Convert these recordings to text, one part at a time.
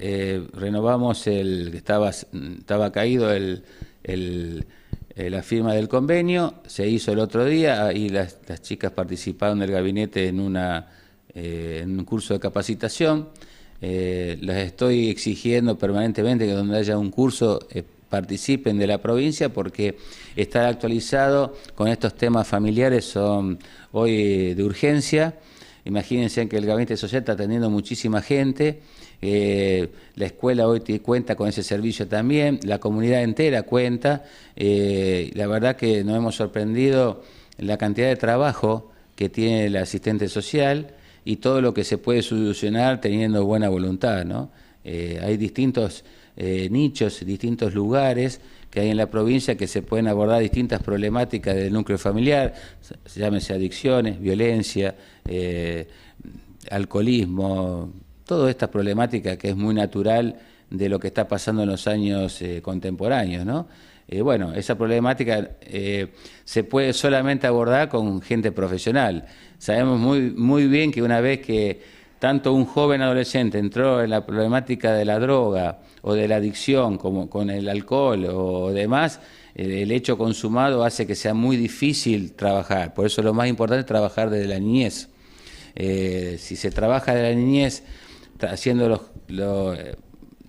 Eh, renovamos el que estaba, estaba caído el, eh, la firma del convenio, se hizo el otro día y las, chicas participaron del gabinete en, una, eh, en un curso de capacitación. las estoy exigiendo permanentemente que donde haya un curso participen de la provincia porque estar actualizado con estos temas familiares son hoy de urgencia. Imagínense que el gabinete social está teniendo muchísima gente, eh, la escuela hoy cuenta con ese servicio también, la comunidad entera cuenta. Eh, la verdad que nos hemos sorprendido la cantidad de trabajo que tiene el asistente social y todo lo que se puede solucionar teniendo buena voluntad. Eh, hay distintos eh, nichos, distintos lugares que hay en la provincia que se pueden abordar distintas problemáticas del núcleo familiar, se llámese adicciones, violencia, eh, alcoholismo, todas estas problemáticas que es muy natural de lo que está pasando en los años eh, contemporáneos, ¿no? bueno, esa problemática se puede solamente abordar con gente profesional. Sabemos muy, muy bien que una vez que tanto un joven adolescente entró en la problemática de la droga o de la adicción como con el alcohol o demás, el hecho consumado hace que sea muy difícil trabajar. Por eso lo más importante es trabajar desde la niñez. Eh, si se trabaja desde la niñez haciendo los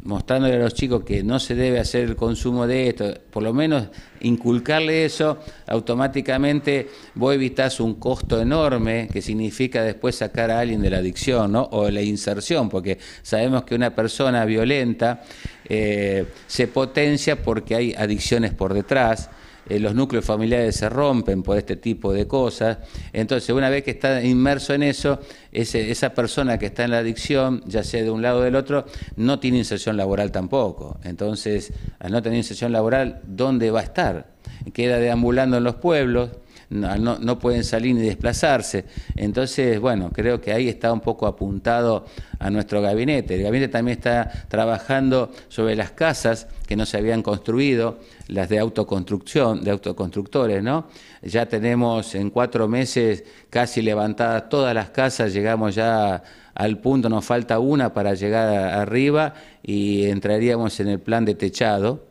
mostrándole a los chicos que no se debe hacer el consumo de esto, por lo menos inculcarle eso, automáticamente vos evitás un costo enorme que significa después sacar a alguien de la adicción o de la inserción, porque sabemos que una persona violenta eh, se potencia porque hay adicciones por detrás eh, los núcleos familiares se rompen por este tipo de cosas. Entonces, una vez que está inmerso en eso, esa persona que está en la adicción, ya sea de un lado o del otro, no tiene inserción laboral tampoco. Entonces, al no tener inserción laboral, ¿dónde va a estar? Queda deambulando en los pueblos no, pueden salir ni desplazarse. Entonces, bueno, creo que ahí está un poco apuntado a nuestro gabinete. El gabinete también está trabajando sobre las casas que no se habían construido, las de autoconstrucción, de autoconstructores, ¿no? Ya tenemos en cuatro meses casi levantadas todas las casas, llegamos ya al punto, nos falta una para llegar arriba y entraríamos en el plan de techado.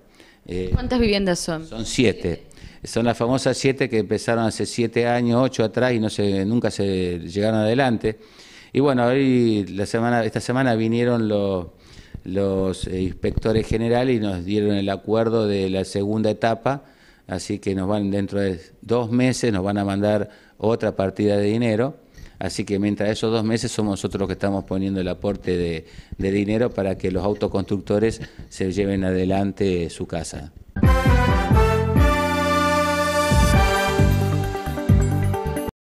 Eh, ¿Cuántas viviendas son? Son siete. Son las famosas siete que empezaron hace siete años, ocho atrás y no se, nunca se llegaron adelante. Y bueno, hoy la semana, esta semana vinieron los, los eh, inspectores generales y nos dieron el acuerdo de la segunda etapa, así que nos van dentro de dos meses, nos van a mandar otra partida de dinero. Así que mientras esos dos meses somos nosotros los que estamos poniendo el aporte de dinero para que los autoconstructores se lleven adelante su casa.